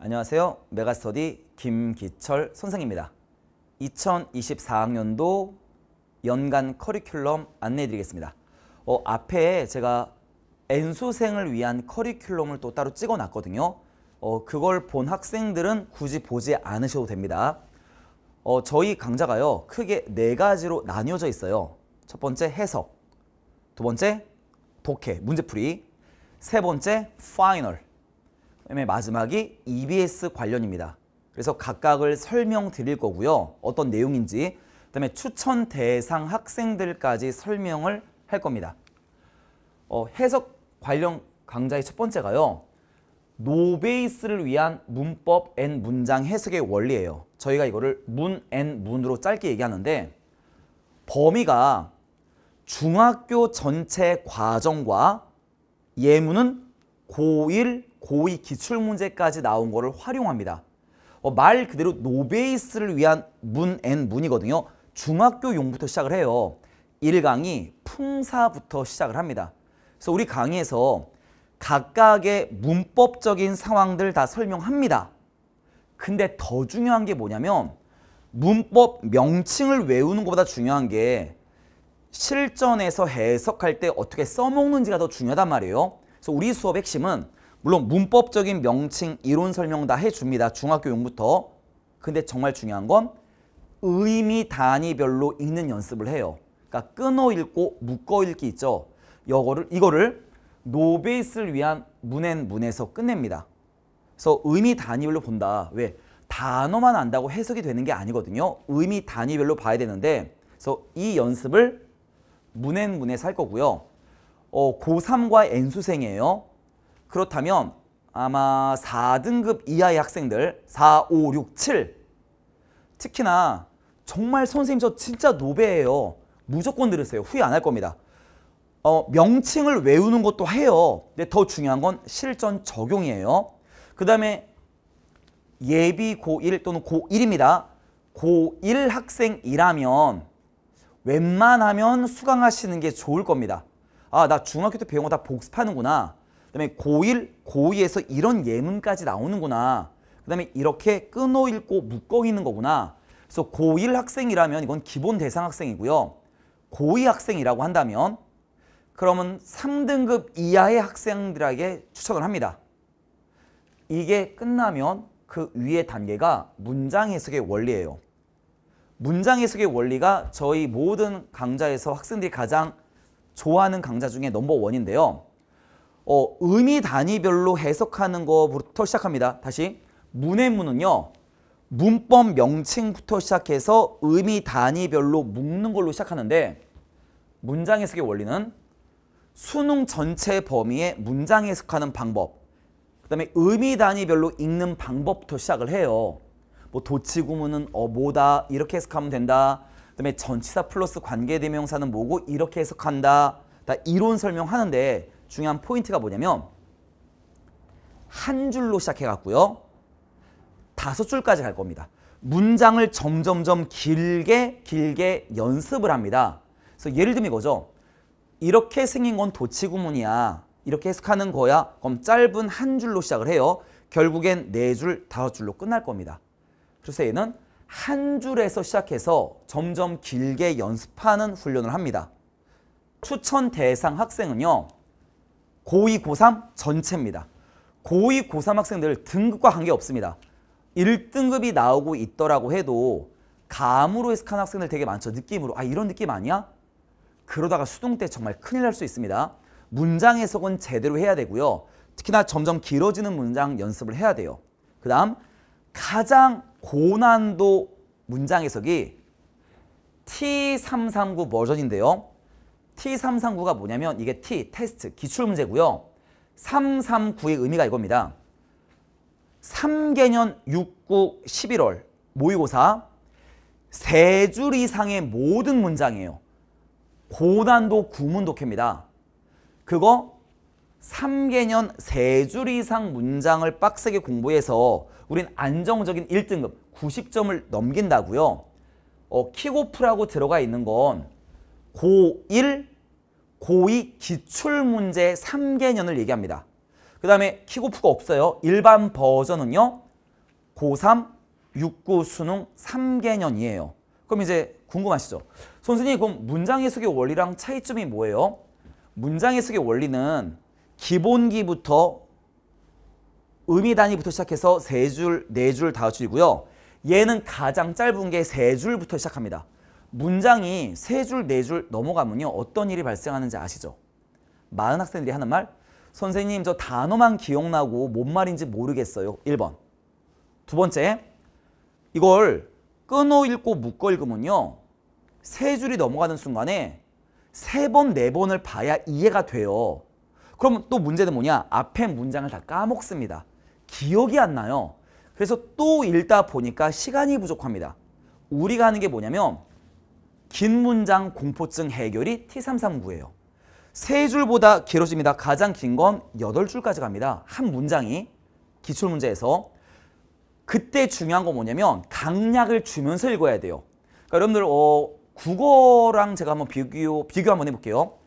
안녕하세요. 메가스터디 김기철 선생입니다. 2024학년도 연간 커리큘럼 안내해 드리겠습니다. 어, 앞에 제가 N수생을 위한 커리큘럼을 또 따로 찍어 놨거든요. 어, 그걸 본 학생들은 굳이 보지 않으셔도 됩니다. 어, 저희 강좌가요. 크게 네 가지로 나뉘어져 있어요. 첫 번째 해석, 두 번째 독해, 문제풀이, 세 번째 파이널, 그다음에 마지막이 EBS 관련입니다. 그래서 각각을 설명드릴 거고요. 어떤 내용인지 그다음에 추천 대상 학생들까지 설명을 할 겁니다. 어, 해석 관련 강좌의 첫 번째가요. 노베이스를 위한 문법 앤 문장 해석의 원리예요. 저희가 이거를 문 앤 문으로 짧게 얘기하는데 범위가 중학교 전체 과정과 예문은 고1 고의 기출 문제까지 나온 거를 활용합니다. 어, 말 그대로 노베이스를 위한 문앤 문이거든요. 중학교 용부터 시작을 해요. 1강이 풍사부터 시작을 합니다. 그래서 우리 강의에서 각각의 문법적인 상황들 다 설명합니다. 근데 더 중요한 게 뭐냐면 문법 명칭을 외우는 것보다 중요한 게 실전에서 해석할 때 어떻게 써먹는지가 더 중요하단 말이에요. 그래서 우리 수업 핵심은 물론 문법적인 명칭, 이론 설명 다 해줍니다. 중학교 6부터. 근데 정말 중요한 건 의미 단위별로 읽는 연습을 해요. 그러니까 끊어 읽고 묶어 읽기 있죠. 이거를, 이거를 노베이스를 위한 문엔 문에서 끝냅니다. 그래서 의미 단위별로 본다. 왜? 단어만 안다고 해석이 되는 게 아니거든요. 의미 단위별로 봐야 되는데 그래서 이 연습을 문엔 문에서 할 거고요. 어, 고3과 N수생이에요. 그렇다면 아마 4등급 이하의 학생들 4, 5, 6, 7 특히나 정말 선생님 저 진짜 노베예요. 무조건 들으세요. 후회 안 할 겁니다. 어, 명칭을 외우는 것도 해요. 근데 더 중요한 건 실전 적용이에요. 그 다음에 예비 고1 또는 고1입니다. 고1 학생이라면 웬만하면 수강하시는 게 좋을 겁니다. 아, 나 중학교 때 배운 거 다 복습하는구나. 그다음에 고1, 고2에서 이런 예문까지 나오는구나. 그다음에 이렇게 끊어 읽고 묶어 있는 거구나. 그래서 고1 학생이라면 이건 기본 대상 학생이고요. 고2 학생이라고 한다면 그러면 3등급 이하의 학생들에게 추천을 합니다. 이게 끝나면 그 위의 단계가 문장 해석의 원리예요. 문장 해석의 원리가 저희 모든 강좌에서 학생들이 가장 좋아하는 강좌 중에 넘버원인데요. 어, 의미 단위별로 해석하는 거부터 시작합니다. 다시 문해문은요. 문법 명칭부터 시작해서 의미 단위별로 묶는 걸로 시작하는데 문장 해석의 원리는 수능 전체 범위에 문장 해석하는 방법 그 다음에 의미 단위별로 읽는 방법부터 시작을 해요. 뭐 도치구문은 어 뭐다 이렇게 해석하면 된다. 그 다음에 전치사 플러스 관계대명사는 뭐고 이렇게 해석한다. 다 이론 설명하는데 중요한 포인트가 뭐냐면 한 줄로 시작해갖고요. 다섯 줄까지 갈 겁니다. 문장을 점점점 길게 길게 연습을 합니다. 그래서 예를 들면 이거죠. 이렇게 생긴 건 도치구문이야. 이렇게 해석하는 거야. 그럼 짧은 한 줄로 시작을 해요. 결국엔 네 줄, 다섯 줄로 끝날 겁니다. 그래서 얘는 한 줄에서 시작해서 점점 길게 연습하는 훈련을 합니다. 추천 대상 학생은요. 고2, 고3 전체입니다. 고2, 고3 학생들 등급과 관계없습니다. 1등급이 나오고 있더라고 해도 감으로 해석하 학생들 되게 많죠. 느낌으로. 아 이런 느낌 아니야? 그러다가 수능 때 정말 큰일 날 수 있습니다. 문장 해석은 제대로 해야 되고요. 특히나 점점 길어지는 문장 연습을 해야 돼요. 그 다음 가장 고난도 문장 해석이 T339 버전인데요. T339가 뭐냐면 이게 T, 테스트, 기출문제고요. 339의 의미가 이겁니다. 3개년 6, 9, 11월 모의고사 세 줄 이상의 모든 문장이에요. 고난도 구문독해입니다. 그거 3개년 세 줄 이상 문장을 빡세게 공부해서 우린 안정적인 1등급 90점을 넘긴다고요. 어, 킥오프라고 들어가 있는 건 고1, 고2 기출문제 3개년을 얘기합니다. 그 다음에 킥오프가 없어요. 일반 버전은요. 고3, 6구 수능 3개년이에요. 그럼 이제 궁금하시죠? 선생님 그럼 문장 해석의 원리랑 차이점이 뭐예요? 문장 해석의 원리는 기본기부터 의미 단위부터 시작해서 세 줄, 네 줄, 다섯 줄이고요. 얘는 가장 짧은 게 세 줄부터 시작합니다. 문장이 세 줄, 네 줄 넘어가면요. 어떤 일이 발생하는지 아시죠? 많은 학생들이 하는 말 선생님 저 단어만 기억나고 뭔 말인지 모르겠어요. 1번 두 번째 이걸 끊어 읽고 묶어 읽으면요. 세 줄이 넘어가는 순간에 세 번, 네 번을 봐야 이해가 돼요. 그럼 또 문제는 뭐냐? 앞에 문장을 다 까먹습니다. 기억이 안 나요. 그래서 또 읽다 보니까 시간이 부족합니다. 우리가 하는 게 뭐냐면 긴 문장 공포증 해결이 T339예요. 세 줄보다 길어집니다. 가장 긴 건여 줄까지 갑니다. 한 문장이 기출문제에서 그때 중요한 건 뭐냐면 강약을 주면서 읽어야 돼요. 그러니까 여러분들 어, 국어랑 제가 한번 비교, 비교 한번 해볼게요.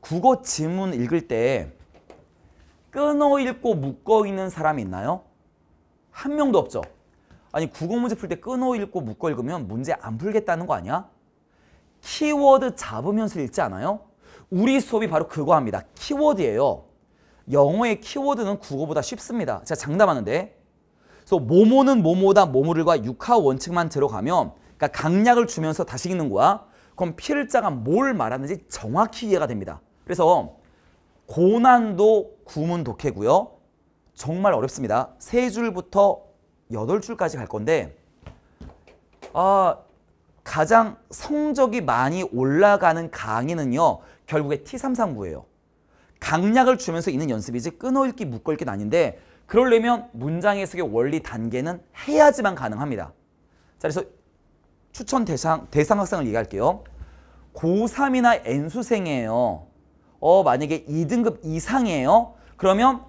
국어 지문 읽을 때 끊어 읽고 묶어 읽는 사람이 있나요? 한 명도 없죠. 아니 국어 문제 풀 때 끊어 읽고 묶어 읽으면 문제 안 풀겠다는 거 아니야? 키워드 잡으면서 읽지 않아요? 우리 수업이 바로 그거 합니다. 키워드예요. 영어의 키워드는 국어보다 쉽습니다. 제가 장담하는데. 그래서 모모는 모모다 모모를과 육하 원칙만 들어가면 그러니까 강약을 주면서 다시 읽는 거야. 그럼 필자가 뭘 말하는지 정확히 이해가 됩니다. 그래서 고난도 구문 독해고요. 정말 어렵습니다. 세 줄부터 여덟 줄까지 갈 건데 아 가장 성적이 많이 올라가는 강의는요. 결국에 T339예요. 강약을 주면서 있는 연습이지 끊어읽기, 묶어읽기는 아닌데 그러려면 문장 해석의 원리 단계는 해야지만 가능합니다. 자, 그래서 추천 대상, 대상 학생을 얘기할게요. 고3이나 N수생이에요. 어, 만약에 2등급 이상이에요. 그러면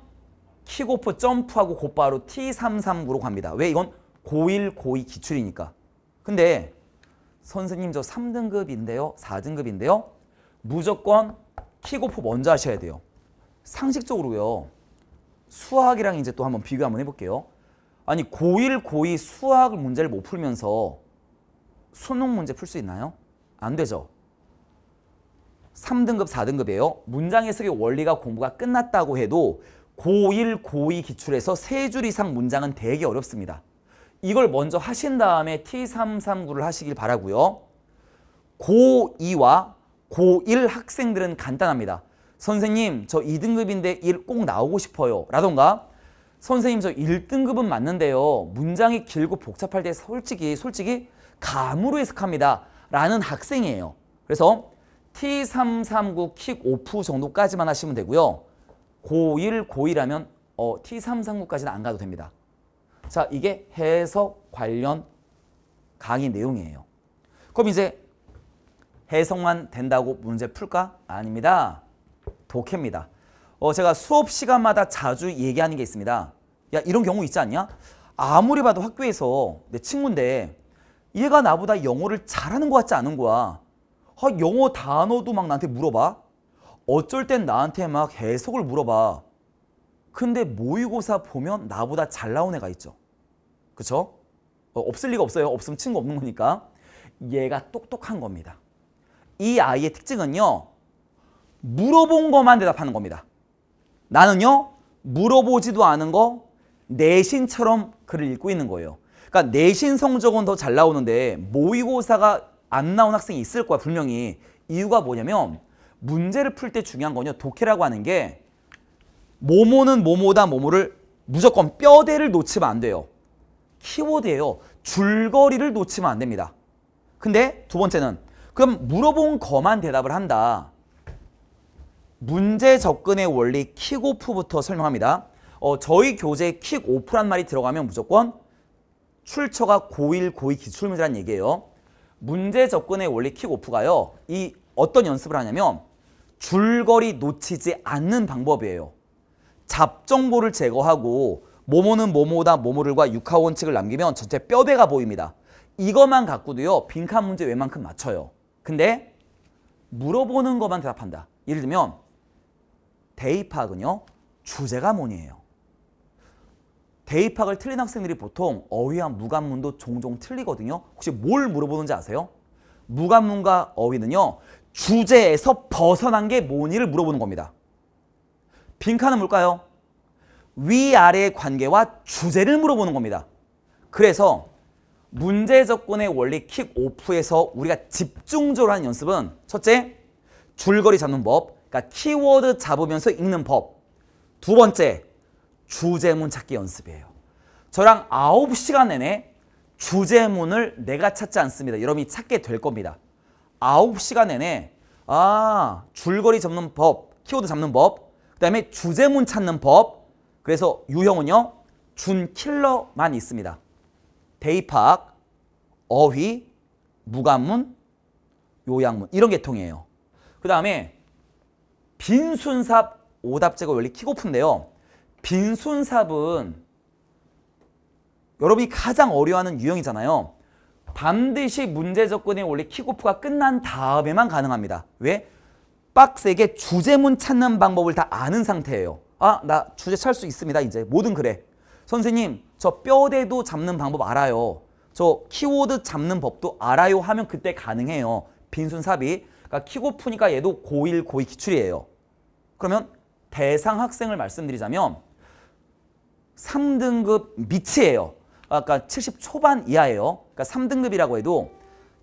킥오프 점프하고 곧바로 T339로 갑니다. 왜? 이건 고1, 고2 기출이니까. 근데 선생님 저 3등급인데요. 4등급인데요. 무조건 킥오프 먼저 하셔야 돼요. 상식적으로요. 수학이랑 이제 또 한번 비교 한번 해볼게요. 아니 고1, 고2 수학 문제를 못 풀면서 수능 문제 풀 수 있나요? 안 되죠. 3등급, 4등급이에요. 문장 해석의 원리가 공부가 끝났다고 해도 고1, 고2 기출에서 세 줄 이상 문장은 되게 어렵습니다. 이걸 먼저 하신 다음에 T339를 하시길 바라고요. 고2와 고1 학생들은 간단합니다. 선생님 저 2등급인데 1 꼭 나오고 싶어요. 라던가 선생님 저 1등급은 맞는데요. 문장이 길고 복잡할 때 솔직히 솔직히 감으로 해석합니다. 라는 학생이에요. 그래서 T339 킥오프 정도까지만 하시면 되고요. 고1, 고1 하면 어, T339까지는 안 가도 됩니다. 자, 이게 해석 관련 강의 내용이에요. 그럼 이제 해석만 된다고 문제 풀까? 아닙니다. 독해입니다. 어, 제가 수업 시간마다 자주 얘기하는 게 있습니다. 야, 이런 경우 있지 않냐? 아무리 봐도 학교에서 내 친구인데 얘가 나보다 영어를 잘하는 것 같지 않은 거야. 아, 영어 단어도 막 나한테 물어봐. 어쩔 땐 나한테 막 해석을 물어봐. 근데 모의고사 보면 나보다 잘 나온 애가 있죠. 그렇죠 없을 리가 없어요. 없으면 친구 없는 거니까. 얘가 똑똑한 겁니다. 이 아이의 특징은요. 물어본 것만 대답하는 겁니다. 나는요. 물어보지도 않은 거 내신처럼 글을 읽고 있는 거예요. 그러니까 내신 성적은 더 잘 나오는데 모의고사가 안 나온 학생이 있을 거야 분명히. 이유가 뭐냐면 문제를 풀 때 중요한 건요. 독해라고 하는 게 모모는 모모다 모모를 무조건 뼈대를 놓치면 안 돼요. 키워드예요. 줄거리를 놓치면 안 됩니다. 근데 두 번째는 그럼 물어본 거만 대답을 한다. 문제 접근의 원리 킥오프부터 설명합니다. 어, 저희 교재 킥오프란 말이 들어가면 무조건 출처가 고1, 고2 기출문제란 얘기예요. 문제 접근의 원리 킥오프가요. 이 어떤 연습을 하냐면 줄거리 놓치지 않는 방법이에요. 잡정보를 제거하고 모모는 모모다 모모를과 육하원칙을 남기면 전체 뼈대가 보입니다. 이것만 갖고도요. 빈칸 문제 웬만큼 맞춰요. 근데 물어보는 것만 대답한다. 예를 들면 대입학은요. 주제가 뭐니에요. 대입학을 틀린 학생들이 보통 어휘와 무관문도 종종 틀리거든요. 혹시 뭘 물어보는지 아세요? 무관문과 어휘는요. 주제에서 벗어난 게 뭐니를 물어보는 겁니다. 빈칸은 뭘까요? 위아래의 관계와 주제를 물어보는 겁니다. 그래서 문제 접근의 원리 킥오프에서 우리가 집중적으로 하는 연습은 첫째, 줄거리 잡는 법, 그러니까 키워드 잡으면서 읽는 법. 두 번째, 주제문 찾기 연습이에요. 저랑 9시간 내내 주제문을 내가 찾지 않습니다. 여러분이 찾게 될 겁니다. 9시간 내내 아 줄거리 잡는 법, 키워드 잡는 법, 그 다음에 주제문 찾는 법, 그래서 유형은요. 준 킬러만 있습니다. 대입학, 어휘, 무관문, 요양문 이런 계통이에요. 그 다음에 빈순삽 오답제가 원래 키고픈데요 빈순삽은 여러분이 가장 어려워하는 유형이잖아요. 반드시 문제 접근이 원래 키고프가 끝난 다음에만 가능합니다. 왜? 빡세게 주제문 찾는 방법을 다 아는 상태예요. 아, 나 주제 찰 수 있습니다. 이제 뭐든 그래. 선생님, 저 뼈대도 잡는 방법 알아요. 저 키워드 잡는 법도 알아요 하면 그때 가능해요. 빈순 삽입. 그러니까 키고프니까 얘도 고1, 고2 기출이에요. 그러면 대상 학생을 말씀드리자면 3등급 밑이에요. 아까 70 초반 이하예요. 그러니까 3등급이라고 해도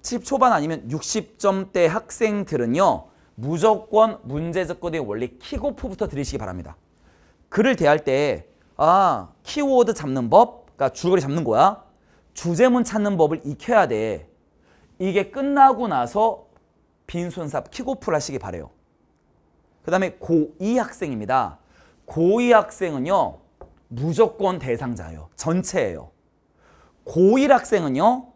70 초반 아니면 60점대 학생들은요. 무조건 문제접근대 원리 키고프부터 들으시기 바랍니다. 글을 대할 때 아, 키워드 잡는 법, 그러니까 줄거리 잡는 거야. 주제문 찾는 법을 익혀야 돼. 이게 끝나고 나서 빈손삽 킥오프를 하시기 바래요. 그 다음에 고2 학생입니다. 고2 학생은요. 무조건 대상자예요. 전체예요. 고1 학생은요.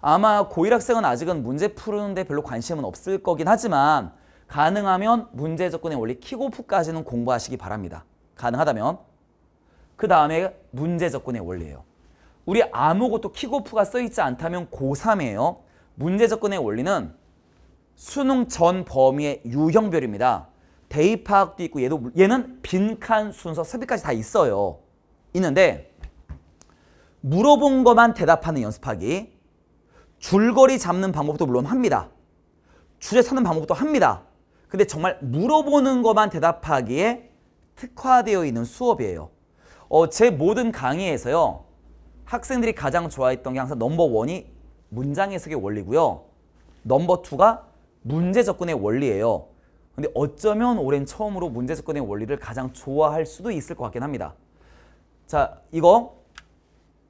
아마 고1 학생은 아직은 문제 푸는데 별로 관심은 없을 거긴 하지만 가능하면 문제 접근의 원리 킥오프까지는 공부하시기 바랍니다. 가능하다면 그 다음에 문제 접근의 원리예요. 우리 아무것도 킥오프가 써있지 않다면 고3이에요. 문제 접근의 원리는 수능 전 범위의 유형별입니다. 대입 파악도 있고 얘도, 얘는 빈칸 순서 섭비까지 다 있어요. 있는데 물어본 것만 대답하는 연습하기 줄거리 잡는 방법도 물론 합니다. 주제 찾는 방법도 합니다. 근데 정말 물어보는 것만 대답하기에 특화되어 있는 수업이에요. 어, 제 모든 강의에서요. 학생들이 가장 좋아했던 게 항상 넘버 원이 문장 해석의 원리고요. 넘버 투가 문제 접근의 원리예요. 근데 어쩌면 올해는 처음으로 문제 접근의 원리를 가장 좋아할 수도 있을 것 같긴 합니다. 자, 이거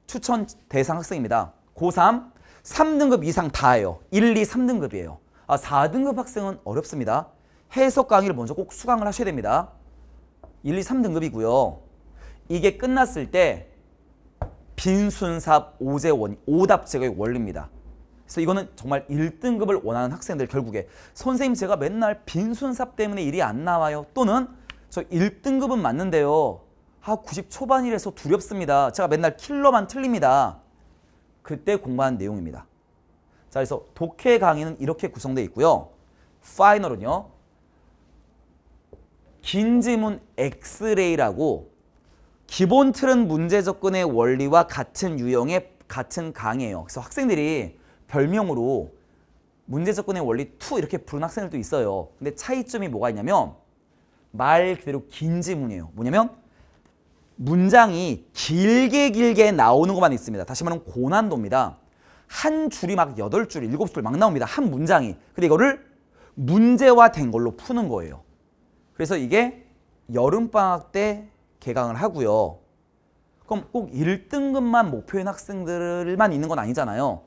추천 대상 학생입니다. 고3, 3등급 이상 다예요. 1, 2, 3등급이에요. 아, 4등급 학생은 어렵습니다. 해석 강의를 먼저 꼭 수강을 하셔야 됩니다. 1, 2, 3등급이고요. 이게 끝났을 때 빈순삽 5제원5답 제거의 원리입니다. 그래서 이거는 정말 1등급을 원하는 학생들 결국에 선생님 제가 맨날 빈순삽 때문에 일이 안 나와요. 또는 저 1등급은 맞는데요. 아90 초반이라서 두렵습니다. 제가 맨날 킬러만 틀립니다. 그때 공부한 내용입니다. 자 그래서 독해 강의는 이렇게 구성되어 있고요. 파이널은요. 긴 지문 엑스레이라고 기본 틀은 문제 접근의 원리와 같은 유형의 같은 강의예요. 그래서 학생들이 별명으로 문제 접근의 원리 2 이렇게 부른 학생들도 있어요. 근데 차이점이 뭐가 있냐면 말 그대로 긴 지문이에요. 뭐냐면 문장이 길게 길게 나오는 것만 있습니다. 다시 말하면 고난도입니다. 한 줄이 막 8줄, 7줄 막 나옵니다. 한 문장이. 근데 이거를 문제화된 걸로 푸는 거예요. 그래서 이게 여름방학 때 개강을 하고요. 그럼 꼭 1등급만 목표인 학생들만 있는 건 아니잖아요.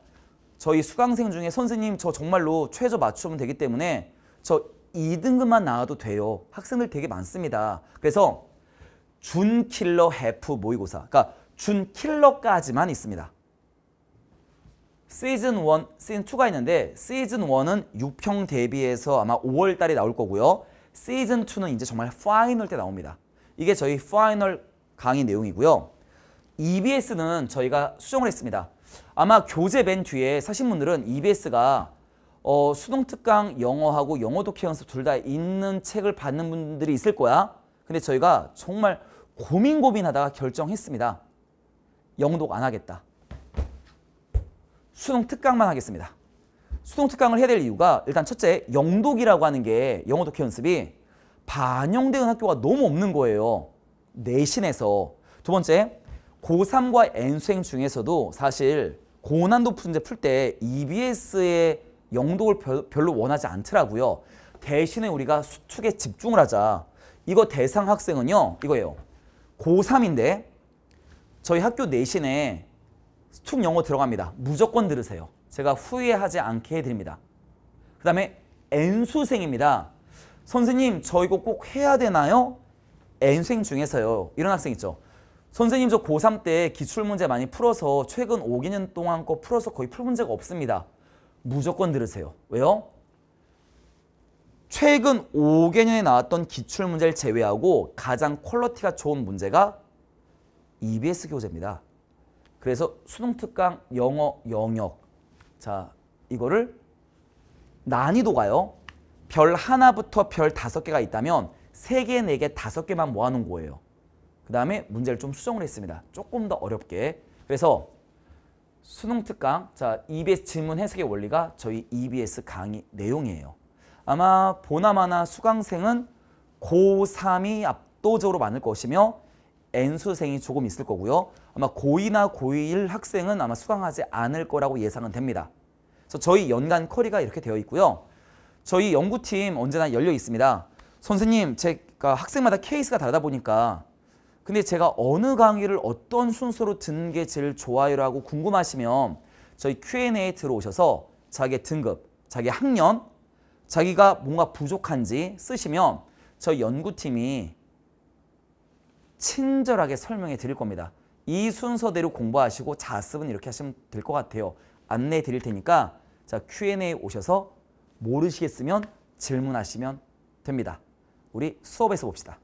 저희 수강생 중에 선생님 저 정말로 최저 맞추면 되기 때문에 저 2등급만 나와도 돼요. 학생들 되게 많습니다. 그래서 준킬러 해프 모의고사 그러니까 준킬러까지만 있습니다. 시즌 1, 시즌 2가 있는데 시즌 1은 6평 대비해서 아마 5월 달에 나올 거고요. 시즌 2는 이제 정말 파이널 때 나옵니다. 이게 저희 파이널 강의 내용이고요. EBS는 저희가 수정을 했습니다. 아마 교재 맨 뒤에 사신 분들은 EBS가 어, 수능특강 영어하고 영어 독해 연습 둘 다 있는 책을 받는 분들이 있을 거야. 근데 저희가 정말 고민 고민하다가 결정했습니다. 영독 안 하겠다. 수능 특강만 하겠습니다. 수동 특강을 해야 될 이유가 일단 첫째 영독이라고 하는 게 영어 독해 연습이 반영되는 학교가 너무 없는 거예요. 내신에서. 두 번째 고3과 N수행 중에서도 사실 고난도 문제 풀 때 EBS의 영독을 별로 원하지 않더라고요. 대신에 우리가 수축에 집중을 하자. 이거 대상 학생은요. 이거예요. 고3인데 저희 학교 내신에 수축 영어 들어갑니다. 무조건 들으세요. 제가 후회하지 않게 해드립니다. 그 다음에 N수생입니다. 선생님 저 이거 꼭 해야 되나요? N생 수 중에서요. 이런 학생 있죠. 선생님 저 고3 때 기출문제 많이 풀어서 최근 5, 2년 동안 거 풀어서 거의 풀 문제가 없습니다. 무조건 들으세요. 왜요? 최근 5개년에 나왔던 기출문제를 제외하고 가장 퀄러티가 좋은 문제가 EBS 교재입니다. 그래서 수능특강 영어 영역 자, 이거를 난이도가요. 별 하나부터 별 다섯 개가 있다면 세 개, 네 개, 다섯 개만 모아놓은 거예요. 그 다음에 문제를 좀 수정을 했습니다. 조금 더 어렵게. 그래서 수능 특강, 자 EBS 질문 해석의 원리가 저희 EBS 강의 내용이에요. 아마 보나마나 수강생은 고3이 압도적으로 많을 것이며 N수생이 조금 있을 거고요. 아마 고2나 고1 학생은 아마 수강하지 않을 거라고 예상은 됩니다. 그래서 저희 연간 커리가 이렇게 되어 있고요. 저희 연구팀 언제나 열려 있습니다. 선생님, 제가 학생마다 케이스가 다르다 보니까 근데 제가 어느 강의를 어떤 순서로 듣는 게 제일 좋아요라고 궁금하시면 저희 Q&A에 들어오셔서 자기의 등급, 자기 학년, 자기가 뭔가 부족한지 쓰시면 저희 연구팀이 친절하게 설명해 드릴 겁니다. 이 순서대로 공부하시고 자습은 이렇게 하시면 될 것 같아요. 안내 드릴 테니까 자 Q&A 오셔서 모르시겠으면 질문하시면 됩니다. 우리 수업에서 봅시다.